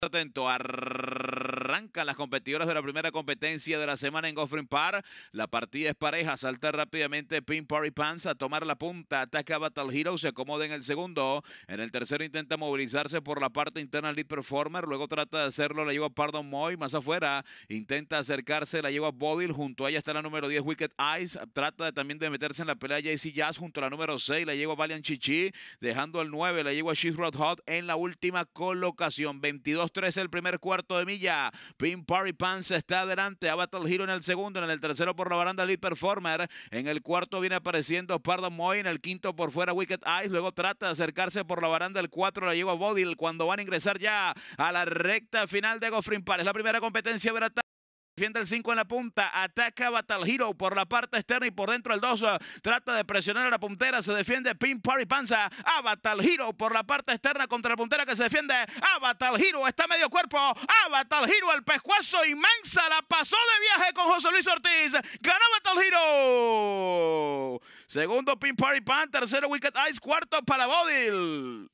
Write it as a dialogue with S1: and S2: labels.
S1: atento. Arr Arrancan las competidoras de la primera competencia de la semana en Goffrin Park. La partida es pareja. Salta rápidamente Pin Party Pants a tomar la punta. Ataca a Battle Hero. Se acomoda en el segundo. En el tercero intenta movilizarse por la parte interna Lead Performer. Luego trata de hacerlo. La lleva Pardon Moy. Más afuera. Intenta acercarse. La lleva Bodil. Junto a ella está la número 10 Wicked Eyes. Trata de, también de meterse en la pelea JC Jazz. Junto a la número 6. La lleva Valiant Chichi. Dejando al 9. La lleva She's Rod Hot en la última colocación. 22 13 el primer cuarto de milla. Pin Party Pants está adelante. Battle Hero en el segundo. En el tercero por la baranda Lee Performer. En el cuarto viene apareciendo Pardo Moy. En el quinto por fuera Wicked Eyes. Luego trata de acercarse por la baranda el cuatro La lleva Bodil cuando van a ingresar ya a la recta final de Gofrin es La primera competencia tarde. Defiende el 5 en la punta. Ataca Battle Hero por la parte externa y por dentro el 2. Eh, trata de presionar a la puntera. Se defiende Pin Party Panza. A Battle Hero por la parte externa contra la puntera que se defiende. A Battle Hero está medio cuerpo. A Battle Hero el pescuezo inmensa. La pasó de viaje con José Luis Ortiz. Gana Battle Hero. Segundo Pin Party Pan. Tercero Wicked Ice. Cuarto para Bodil.